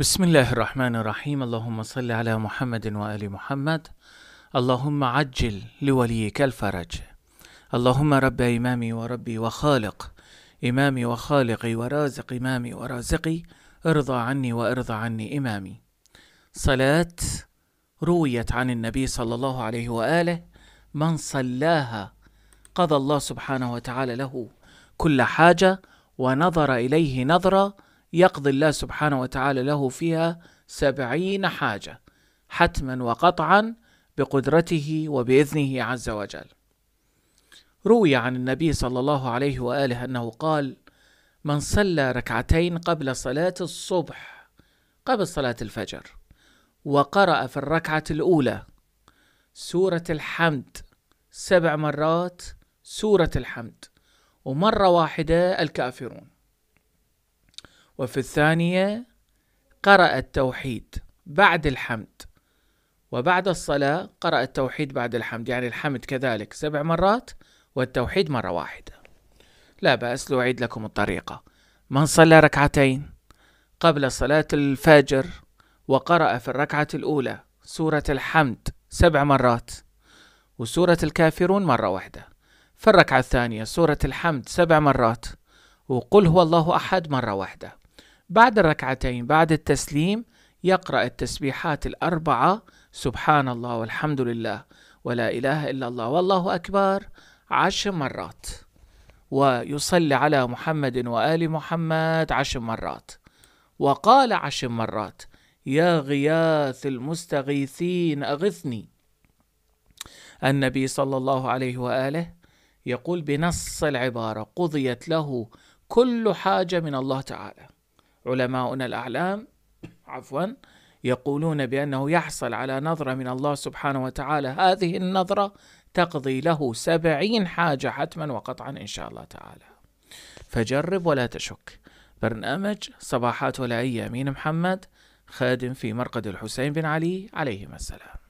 بسم الله الرحمن الرحيم اللهم صل على محمد وآل محمد اللهم عجل لوليك الفرج اللهم رب إمامي وربي وخالق إمامي وخالقي ورازق إمامي ورازقي ارضى عني وارضى عني إمامي صلاة رويت عن النبي صلى الله عليه وآله من صلاها قضى الله سبحانه وتعالى له كل حاجة ونظر إليه نظرة يقضي الله سبحانه وتعالى له فيها سبعين حاجة حتما وقطعا بقدرته وبإذنه عز وجل روي عن النبي صلى الله عليه وآله أنه قال من صلى ركعتين قبل صلاة الصبح قبل صلاة الفجر وقرأ في الركعة الأولى سورة الحمد سبع مرات سورة الحمد ومرة واحدة الكافرون وفي الثانية قرأ التوحيد بعد الحمد وبعد الصلاة قرأ التوحيد بعد الحمد يعني الحمد كذلك سبع مرات والتوحيد مرة واحدة لا بأس لو أعيد لكم الطريقة من صلى ركعتين قبل صلاة الفجر وقرأ في الركعة الأولى سورة الحمد سبع مرات وسورة الكافرون مرة واحدة في الركعة الثانية سورة الحمد سبع مرات وقل هو الله أحد مرة واحدة بعد الركعتين بعد التسليم يقرأ التسبيحات الأربعة سبحان الله والحمد لله ولا إله إلا الله والله أكبر عشر مرات ويصلي على محمد وآل محمد عشر مرات وقال عشر مرات يا غياث المستغيثين أغثني النبي صلى الله عليه وآله يقول بنص العبارة قضيت له كل حاجة من الله تعالى علماؤنا الأعلام عفوا يقولون بأنه يحصل على نظرة من الله سبحانه وتعالى هذه النظرة تقضي له سبعين حاجة حتما وقطعا إن شاء الله تعالى فجرب ولا تشك برنامج صباحات ولا أمين محمد خادم في مرقد الحسين بن علي عليهما السلام